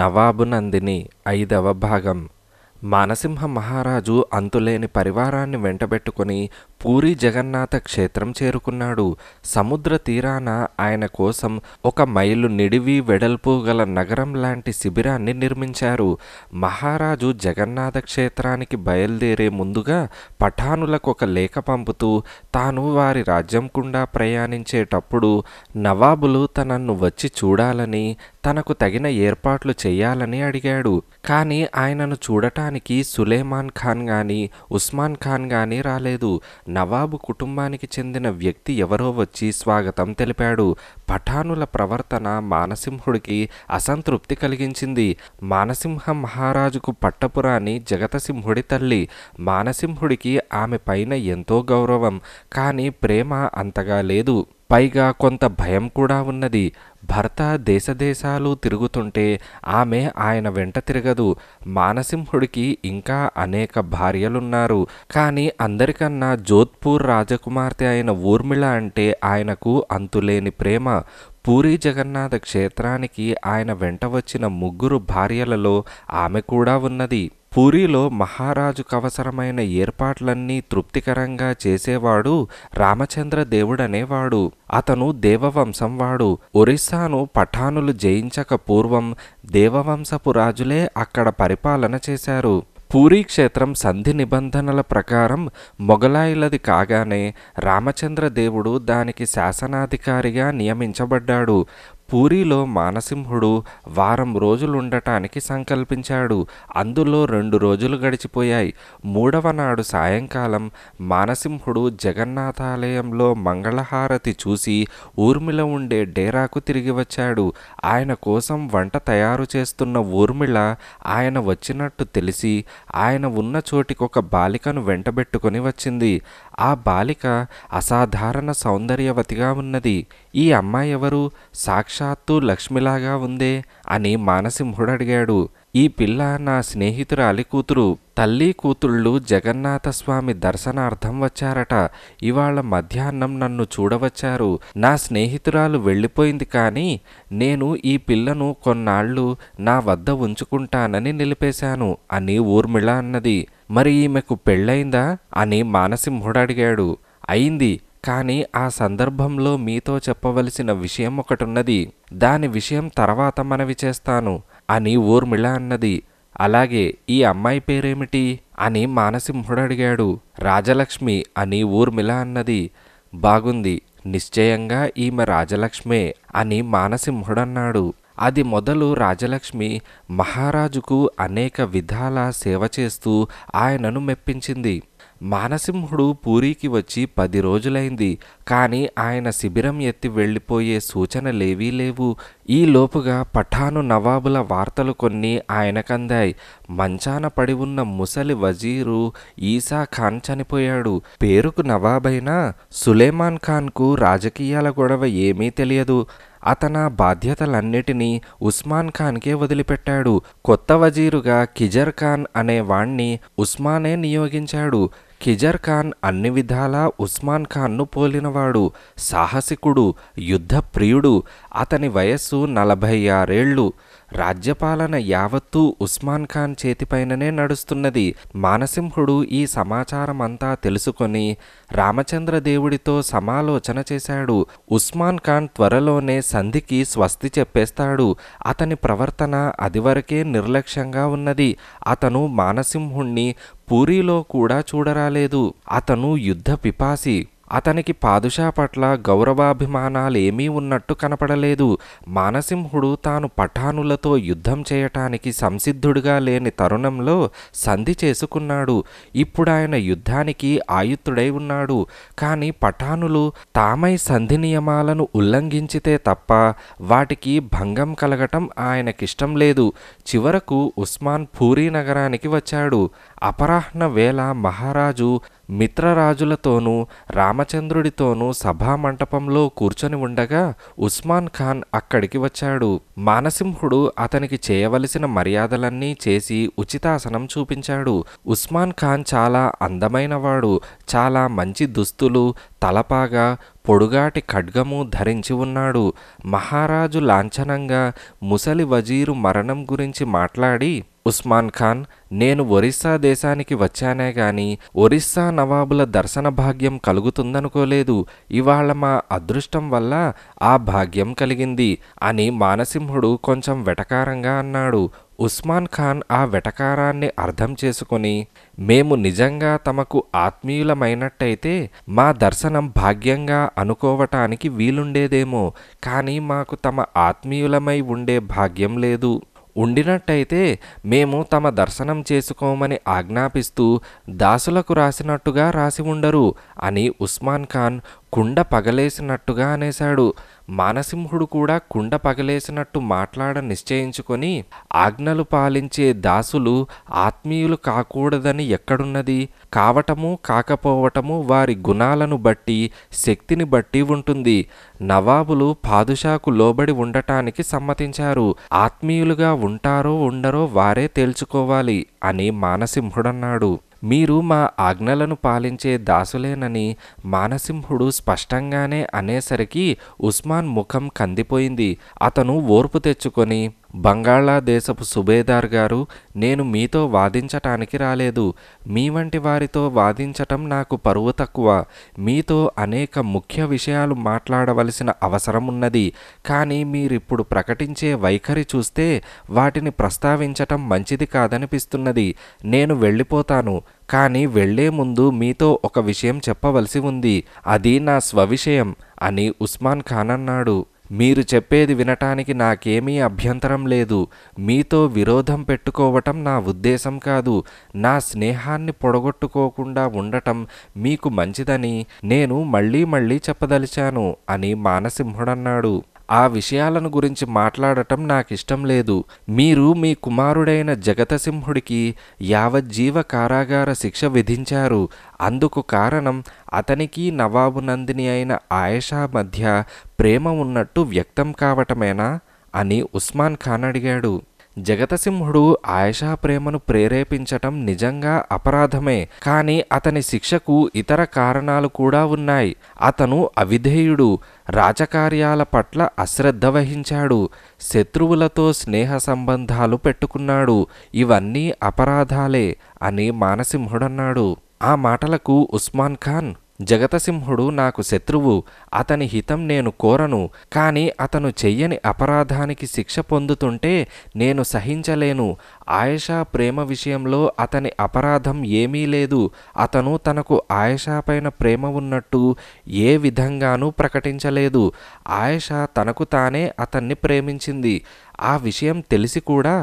నవాబు నందిని ఐదవ భాగం మానసింహ మహారాజు అంతులేని పరివారాన్ని వెంటబెట్టుకుని పూరి జగన్నాథ క్షేత్రం చేరుకున్నాడు సముద్ర తీరాన ఆయన కోసం ఒక మైలు నిడివి వెడల్పు గల నగరం లాంటి శిబిరాన్ని నిర్మించారు మహారాజు జగన్నాథ క్షేత్రానికి బయలుదేరే ముందుగా పఠానులకు ఒక లేఖ పంపుతూ తాను వారి రాజ్యం గుండా ప్రయాణించేటప్పుడు నవాబులు తనన్ను వచ్చి చూడాలని తనకు తగిన ఏర్పాట్లు చేయాలని అడిగాడు కానీ ఆయనను చూడటానికి సులేమాన్ ఖాన్ గాని ఉస్మాన్ ఖాన్ గాని రాలేదు నవాబు కుటుంబానికి చెందిన వ్యక్తి ఎవరో వచ్చి స్వాగతం తెలిపాడు పఠానుల ప్రవర్తన మానసింహుడికి అసంతృప్తి కలిగించింది మానసింహ మహారాజుకు పట్టపురాణి జగతసింహుడి తల్లి మానసింహుడికి ఆమె పైన ఎంతో గౌరవం కానీ ప్రేమ అంతగా లేదు పైగా కొంత భయం కూడా ఉన్నది భర్త దేశదేశాలు తిరుగుతుంటే ఆమె ఆయన వెంట తిరగదు మానసింహుడికి ఇంకా అనేక భార్యలున్నారు కానీ అందరికన్నా జోధ్పూర్ రాజకుమార్తె అయిన ఊర్మిళ అంటే ఆయనకు అంతులేని ప్రేమ పూరి జగన్నాథ క్షేత్రానికి ఆయన వెంట వచ్చిన ముగ్గురు భార్యలలో ఆమె కూడా ఉన్నది పూరిలో మహారాజుకు అవసరమైన ఏర్పాట్లన్నీ తృప్తికరంగా చేసేవాడు రామచంద్ర దేవుడనేవాడు అతను దేవవంశం వాడు ఒరిస్సాను పఠానులు జయించక పూర్వం దేవవంశపు రాజులే అక్కడ పరిపాలన చేశారు పూరీ క్షేత్రం సంధి నిబంధనల ప్రకారం మొగలాయిలది కాగానే రామచంద్ర దేవుడు దానికి శాసనాధికారిగా నియమించబడ్డాడు పూరిలో మానసింహుడు వారం రోజులుండటానికి సంకల్పించాడు అందులో రెండు రోజులు గడిచిపోయాయి మూడవ నాడు సాయంకాలం మానసింహుడు జగన్నాథాలయంలో మంగళహారతి చూసి ఊర్మిళ ఉండే డేరాకు తిరిగి వచ్చాడు ఆయన కోసం వంట తయారు చేస్తున్న ఊర్మిళ ఆయన వచ్చినట్టు తెలిసి ఆయన ఉన్న చోటికి ఒక బాలికను వెంటబెట్టుకొని వచ్చింది ఆ బాలిక అసాధారణ సౌందర్యవతిగా ఉన్నది ఈ అమ్మాయి ఎవరు సాక్ష సాక్షాత్తు లక్ష్మిలాగా ఉందే అని మానసింహుడడిగాడు ఈ పిల్ల నా స్నేహితురాలి కూతురు తల్లి కూతుళ్ళు జగన్నాథస్వామి దర్శనార్థం వచ్చారట ఇవాళ మధ్యాహ్నం నన్ను చూడవచ్చారు నా స్నేహితురాలు వెళ్ళిపోయింది కానీ నేను ఈ పిల్లను కొన్నాళ్ళు నా వద్ద ఉంచుకుంటానని నిలిపేశాను అని ఊర్మిళ అన్నది మరి ఈమెకు పెళ్ళైందా అని మానసింహుడు అడిగాడు అయింది కానీ ఆ సందర్భంలో మీతో చెప్పవలసిన విషయం ఒకటున్నది దాని విషయం తర్వాత మనవి చేస్తాను అని ఊర్మిళ అన్నది అలాగే ఈ అమ్మాయి పేరేమిటి అని మానసింహుడు అడిగాడు రాజలక్ష్మి అని ఊర్మిళ అన్నది బాగుంది నిశ్చయంగా ఈమె రాజలక్ష్మే అని మానసింహుడన్నాడు అది మొదలు రాజలక్ష్మి మహారాజుకు అనేక విధాల సేవ చేస్తూ ఆయనను మెప్పించింది మానసింహుడు పూరికి వచ్చి పది రోజులైంది కానీ ఆయన శిబిరం ఎత్తి వెళ్ళిపోయే సూచనలేవీ లేవు ఈలోపుగా పఠాను నవాబుల వార్తలు కొన్ని ఆయనకందాయి మంచాన పడి ఉన్న ముసలి వజీరు ఈసా ఖాన్ చనిపోయాడు పేరుకు నవాబైనా సులేమాన్ ఖాన్కు రాజకీయాల గొడవ ఏమీ తెలియదు అతన బాధ్యతలన్నిటినీ ఉస్మాన్ ఖాన్కే వదిలిపెట్టాడు కొత్త వజీరుగా కిజర్ ఖాన్ అనే వాణ్ణి ఉస్మానే నియోగించాడు కిజర్ ఖాన్ అన్ని విధాలా ఉస్మాన్ ఖాన్ను పోలినవాడు సాహసికుడు యుద్ధ ప్రియుడు అతని వయస్సు నలభై ఆరేళ్లు రాజ్యపాలన యావత్తూ ఉస్మాన్ ఖాన్ చేతిపైననే నడుస్తున్నది మానసింహుడు ఈ సమాచారమంతా తెలుసుకొని రామచంద్రదేవుడితో సమాలోచన చేశాడు ఉస్మాన్ ఖాన్ త్వరలోనే సంధికి స్వస్తి చెప్పేస్తాడు అతని ప్రవర్తన అదివరకే నిర్లక్ష్యంగా ఉన్నది అతను మానసింహుణ్ణి పూరిలో కూడా చూడరాలేదు అతను యుద్ధ పిపాసి అతనికి పాదుషా పట్ల గౌరవాభిమానాలేమీ ఉన్నట్టు కనపడలేదు మానసింహుడు తాను పఠానులతో యుద్ధం చేయటానికి సంసిద్ధుడుగా లేని తరుణంలో సంధి చేసుకున్నాడు ఇప్పుడాయన యుద్ధానికి ఆయుత్తుడై ఉన్నాడు కానీ పఠానులు తామై సంధి నియమాలను ఉల్లంఘించితే తప్ప వాటికి భంగం కలగటం ఆయనకిష్టం లేదు చివరకు ఉస్మాన్ పూరీ నగరానికి వచ్చాడు అపరాహ్న వేళ మహారాజు మిత్రరాజులతోనూ రామచంద్రుడితోనూ సభామంటపంలో కూర్చొని ఉండగా ఉస్మాన్ ఖాన్ అక్కడికి వచ్చాడు మానసింహుడు అతనికి చేయవలసిన మర్యాదలన్నీ చేసి ఉచితాసనం చూపించాడు ఉస్మాన్ ఖాన్ చాలా అందమైనవాడు చాలా మంచి దుస్తులు తలపాగా పొడుగాటి ఖడ్గము ధరించి ఉన్నాడు మహారాజు లాంఛనంగా ముసలి వజీరు మరణం గురించి మాట్లాడి ఉస్మాన్ ఖాన్ నేను ఒరిస్సా దేశానికి వచ్చానే గాని ఒరిస్సా నవాబుల దర్శన భాగ్యం కలుగుతుందనుకోలేదు ఇవాళ మా అదృష్టం వల్ల ఆ భాగ్యం కలిగింది అని మానసింహుడు కొంచెం వెటకారంగా అన్నాడు ఉస్మాన్ ఖాన్ ఆ వెటకారాన్ని అర్థం చేసుకుని మేము నిజంగా తమకు ఆత్మీయులమైనట్టయితే మా దర్శనం భాగ్యంగా అనుకోవటానికి వీలుండేదేమో కానీ మాకు తమ ఆత్మీయులమై ఉండే భాగ్యం లేదు ఉండినట్టయితే మేము తమ దర్శనం చేసుకోమని ఆజ్ఞాపిస్తూ దాసులకు రాసినట్టుగా రాసి ఉండరు అని ఉస్మాన్ ఖాన్ కుండ పగలేసినట్టుగా అనేశాడు మానసింహుడు కూడా కుండ పగలేసినట్టు మాట్లాడ నిశ్చయించుకొని ఆజ్ఞలు పాలించే దాసులు ఆత్మీయులు కాకూడదని ఎక్కడున్నది కావటము కాకపోవటము వారి గుణాలను బట్టి శక్తిని బట్టి ఉంటుంది నవాబులు పాదుషాకు లోబడి ఉండటానికి సమ్మతించారు ఆత్మీయులుగా ఉంటారో ఉండరో వారే తేల్చుకోవాలి అని మానసింహుడన్నాడు మీరు మా ఆజ్ఞలను పాలించే దాసులేనని మానసింహుడు స్పష్టంగానే అనేసరికి ఉస్మాన్ ముఖం కందిపోయింది అతను ఓర్పు తెచ్చుకొని బంగాళాదేశపు సుబేదార్ గారు నేను మీతో వాదించటానికి రాలేదు మీ వంటి వారితో వాదించటం నాకు పరువు తక్కువ మీతో అనేక ముఖ్య విషయాలు మాట్లాడవలసిన అవసరం ఉన్నది కానీ మీరిప్పుడు ప్రకటించే వైఖరి చూస్తే వాటిని ప్రస్తావించటం మంచిది కాదనిపిస్తున్నది నేను వెళ్ళిపోతాను కానీ వెళ్లే ముందు మీతో ఒక విషయం చెప్పవలసి ఉంది అది నా స్వవిషయం అని ఉస్మాన్ ఖాన్ అన్నాడు మీరు చెప్పేది వినటానికి నాకేమీ అభ్యంతరం లేదు మీతో విరోధం పెట్టుకోవటం నా ఉద్దేశం కాదు నా స్నేహాన్ని పొడగొట్టుకోకుండా ఉండటం మీకు మంచిదని నేను మళ్ళీ మళ్ళీ చెప్పదలిచాను అని మానసింహుడన్నాడు ఆ విషయాలను గురించి మాట్లాడటం నాకు ఇష్టం లేదు మీరు మీ కుమారుడైన జగతసింహుడికి యావజ్జీవ కారాగార శిక్ష విధించారు అందుకు కారణం అతనికి నవాబు నందిని అయిన ఆయేషా మధ్య ప్రేమ ఉన్నట్టు వ్యక్తం కావటమేనా అని ఉస్మాన్ ఖాన్ అడిగాడు జగతసింహుడు ఆయషా ప్రేమను ప్రేరేపించటం నిజంగా అపరాధమే కానీ అతని శిక్షకు ఇతర కారణాలు కూడా ఉన్నాయి అతను అవిధేయుడు రాజకార్యాల పట్ల అశ్రద్ధ వహించాడు శత్రువులతో స్నేహ సంబంధాలు పెట్టుకున్నాడు ఇవన్నీ అపరాధాలే అని మానసింహుడన్నాడు ఆ మాటలకు ఉస్మాన్ ఖాన్ జగతసింహుడు నాకు శత్రువు అతని హితం నేను కోరను కాని అతను చెయ్యని అపరాధానికి శిక్ష పొందుతుంటే నేను సహించలేను ఆయషా ప్రేమ విషయంలో అతని అపరాధం ఏమీ లేదు అతను తనకు ఆయషాపైన పైన ప్రేమ ఉన్నట్టు ఏ విధంగానూ ప్రకటించలేదు ఆయషా తనకు తానే అతన్ని ప్రేమించింది ఆ విషయం తెలిసి కూడా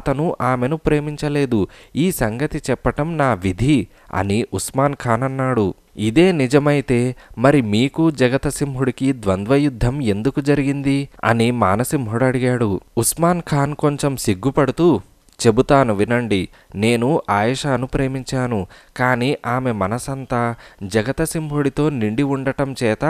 అతను ఆమెను ప్రేమించలేదు ఈ సంగతి చెప్పటం నా విధి అని ఉస్మాన్ ఖాన్ అన్నాడు ఇదే నిజమైతే మరి మీకు జగతసింహుడికి ద్వంద్వయుద్ధం ఎందుకు జరిగింది అని మానసింహుడు అడిగాడు ఉస్మాన్ ఖాన్ కొంచెం సిగ్గుపడుతూ చెబుతాను వినండి నేను ఆయేషాను ప్రేమించాను కానీ ఆమె మనసంతా జగతసింహుడితో నిండి ఉండటం చేత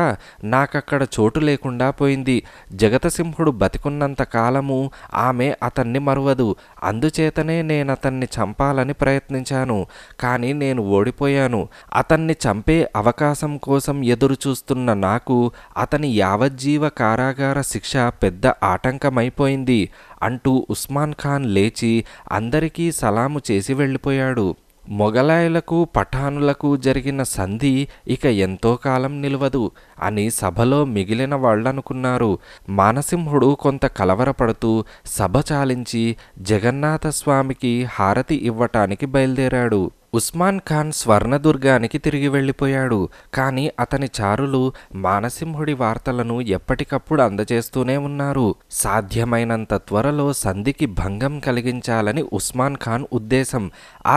నాకక్కడ చోటు లేకుండా పోయింది జగతసింహుడు బతికున్నంత కాలము ఆమె అతన్ని మరువదు అందుచేతనే నేను అతన్ని చంపాలని ప్రయత్నించాను కానీ నేను ఓడిపోయాను అతన్ని చంపే అవకాశం కోసం ఎదురు చూస్తున్న నాకు అతని యావజ్జీవ కారాగార శిక్ష పెద్ద ఆటంకమైపోయింది అంటూ ఉస్మాన్ ఖాన్ లేచి అందరికీ సలాము చేసి వెళ్ళిపోయాడు మొఘలాయులకు పఠానులకు జరిగిన సంధి ఇక ఎంతో కాలం నిలవదు అని సభలో మిగిలిన వాళ్ళనుకున్నారు మానసింహుడు కొంత కలవరపడుతూ సభ చాలించి జగన్నాథస్వామికి హారతి ఇవ్వటానికి బయలుదేరాడు ఉస్మాన్ ఖాన్ స్వర్ణదుర్గానికి తిరిగి వెళ్ళిపోయాడు కానీ అతని చారులు మానసింహుడి వార్తలను ఎప్పటికప్పుడు అందజేస్తూనే ఉన్నారు సాధ్యమైనంత త్వరలో సంధికి భంగం కలిగించాలని ఉస్మాన్ ఖాన్ ఉద్దేశం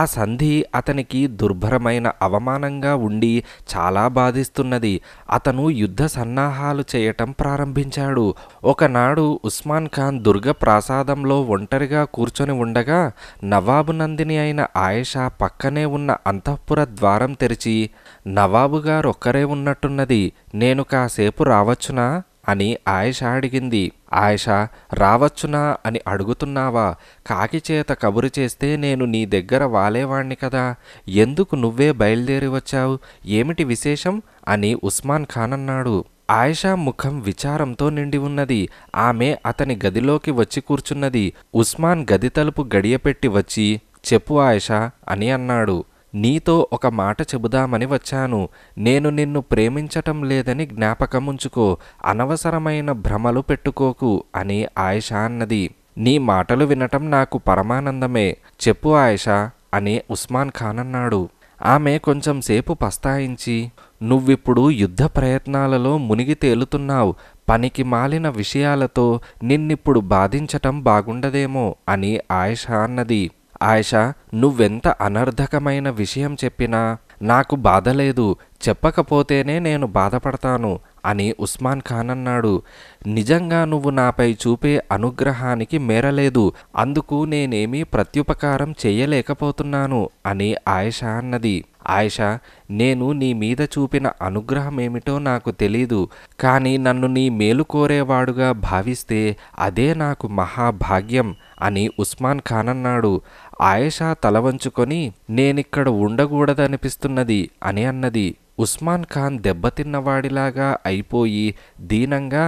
ఆ సంధి అతనికి దుర్భరమైన అవమానంగా ఉండి చాలా బాధిస్తున్నది అతను యుద్ధ సన్నాహాలు చేయటం ప్రారంభించాడు ఒకనాడు ఉస్మాన్ ఖాన్ దుర్గ ప్రాసాదంలో ఒంటరిగా కూర్చొని ఉండగా నవాబు నందిని అయిన ఆయేషా పక్కనే ఉన్న అంతఃపుర ద్వారం తెరిచి నవాబు గారు ఒక్కరే ఉన్నట్టున్నది నేను కాసేపు రావచ్చునా అని ఆయష అడిగింది ఆయష రావచ్చునా అని అడుగుతున్నావా కాకి చేత కబురు చేస్తే నేను నీ దగ్గర వాలేవాణ్ణి కదా ఎందుకు నువ్వే బయలుదేరి వచ్చావు ఏమిటి విశేషం అని ఉస్మాన్ ఖాన్ అన్నాడు ఆయషా ముఖం విచారంతో నిండి ఉన్నది ఆమె అతని గదిలోకి వచ్చి కూర్చున్నది ఉస్మాన్ గది తలుపు గడియపెట్టి వచ్చి చెప్పు ఆయషా అని అన్నాడు నీతో ఒక మాట చెబుదామని వచ్చాను నేను నిన్ను ప్రేమించటం లేదని జ్ఞాపకముంచుకో అనవసరమైన భ్రమలు పెట్టుకోకు అని ఆయషా అన్నది నీ మాటలు వినటం నాకు పరమానందమే చెప్పు ఆయషా అని ఉస్మాన్ ఖాన్ అన్నాడు ఆమె కొంచెంసేపు పస్తాయించి నువ్విప్పుడు యుద్ధ ప్రయత్నాలలో మునిగి తేలుతున్నావు పనికి మాలిన విషయాలతో నిన్నిప్పుడు బాధించటం బాగుండదేమో అని ఆయషా అన్నది ఆయష నువ్వెంత అనర్ధకమైన విషయం చెప్పినా నాకు బాధలేదు చెప్పకపోతేనే నేను బాధపడతాను అని ఉస్మాన్ ఖాన్ అన్నాడు నిజంగా నువ్వు నాపై చూపే అనుగ్రహానికి మేరలేదు అందుకు నేనేమీ ప్రత్యుపకారం చేయలేకపోతున్నాను అని ఆయషా అన్నది ఆయష నేను నీ మీద చూపిన అనుగ్రహం ఏమిటో నాకు తెలీదు కానీ నన్ను నీ మేలు కోరేవాడుగా భావిస్తే అదే నాకు మహాభాగ్యం అని ఉస్మాన్ ఖాన్ అన్నాడు ఆయేషా తలవంచుకొని నేనిక్కడ ఉండకూడదనిపిస్తున్నది అని అన్నది ఉస్మాన్ ఖాన్ దెబ్బతిన్నవాడిలాగా అయిపోయి దీనంగా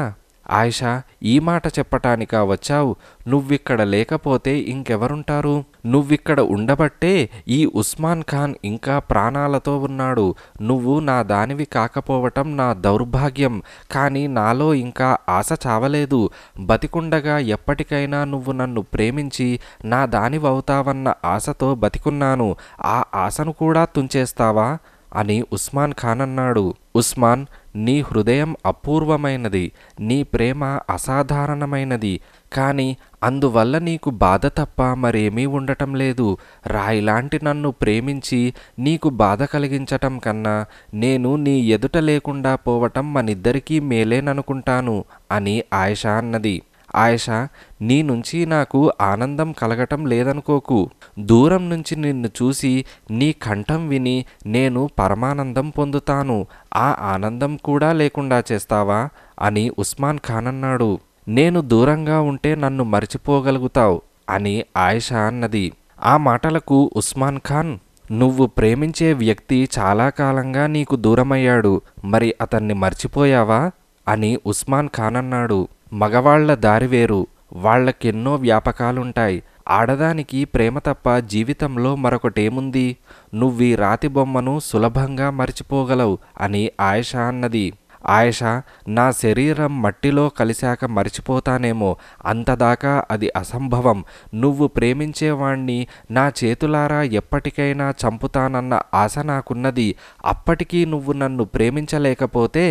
ఆయిషా ఈ మాట చెప్పటానికా వచ్చావు నువ్విక్కడ లేకపోతే ఇంకెవరుంటారు నువ్విక్కడ ఉండబట్టే ఈ ఉస్మాన్ ఖాన్ ఇంకా ప్రాణాలతో ఉన్నాడు నువ్వు నా దానివి కాకపోవటం నా దౌర్భాగ్యం కానీ నాలో ఇంకా ఆశ చావలేదు బతికుండగా ఎప్పటికైనా నువ్వు నన్ను ప్రేమించి నా దానివవుతావన్న ఆశతో బతికున్నాను ఆ ఆశను కూడా తుంచేస్తావా అని ఉస్మాన్ ఖాన్ అన్నాడు ఉస్మాన్ నీ హృదయం అపూర్వమైనది నీ ప్రేమ అసాధారణమైనది కానీ అందువల్ల నీకు బాధ తప్ప మరేమీ ఉండటం లేదు రాయిలాంటి నన్ను ప్రేమించి నీకు బాధ కలిగించటం కన్నా నేను నీ ఎదుట లేకుండా పోవటం మనిద్దరికీ మేలేననుకుంటాను అని ఆయిషా అన్నది ఆయషా నీ నుంచి నాకు ఆనందం కలగటం లేదనుకోకు దూరం నుంచి నిన్ను చూసి నీ కంఠం విని నేను పరమానందం పొందుతాను ఆ ఆనందం కూడా లేకుండా చేస్తావా అని ఉస్మాన్ ఖాన్ అన్నాడు నేను దూరంగా ఉంటే నన్ను మర్చిపోగలుగుతావు అని ఆయషా అన్నది ఆ మాటలకు ఉస్మాన్ ఖాన్ నువ్వు ప్రేమించే వ్యక్తి చాలా కాలంగా నీకు దూరమయ్యాడు మరి అతన్ని మర్చిపోయావా అని ఉస్మాన్ ఖాన్ అన్నాడు మగవాళ్ల దారివేరు వాళ్లకెన్నో వ్యాపకాలుంటాయి ఆడదానికి ప్రేమ తప్ప జీవితంలో మరొకటేముంది నువ్వీ రాతి బొమ్మను సులభంగా మరిచిపోగలవు అని ఆయష అన్నది ఆయష నా శరీరం మట్టిలో కలిశాక మరిచిపోతానేమో అంతదాకా అది అసంభవం నువ్వు ప్రేమించేవాణ్ణి నా చేతులారా ఎప్పటికైనా చంపుతానన్న ఆశ నాకున్నది అప్పటికీ నువ్వు నన్ను ప్రేమించలేకపోతే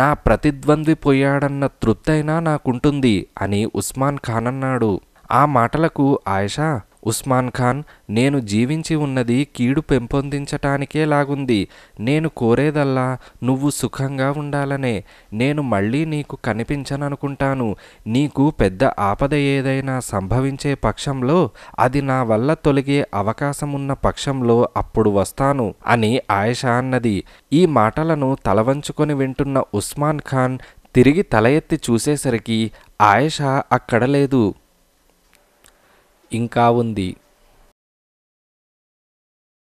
నా ప్రతిద్వంద్వి పోయాడన్న తృప్తైనా నాకుంటుంది అని ఉస్మాన్ ఖాన్ అన్నాడు ఆ మాటలకు ఆయషా ఉస్మాన్ ఖాన్ నేను జీవించి ఉన్నది కీడు పెంపొందించటానికే లాగుంది నేను కోరేదల్లా నువ్వు సుఖంగా ఉండాలనే నేను మళ్ళీ నీకు కనిపించననుకుంటాను నీకు పెద్ద ఆపద ఏదైనా సంభవించే పక్షంలో అది నా వల్ల తొలగే అవకాశం ఉన్న పక్షంలో అప్పుడు వస్తాను అని ఆయష అన్నది ఈ మాటలను తలవంచుకొని వింటున్న ఉస్మాన్ ఖాన్ తిరిగి తల ఎత్తి చూసేసరికి ఆయష అక్కడ లేదు ఇంకా ఉంది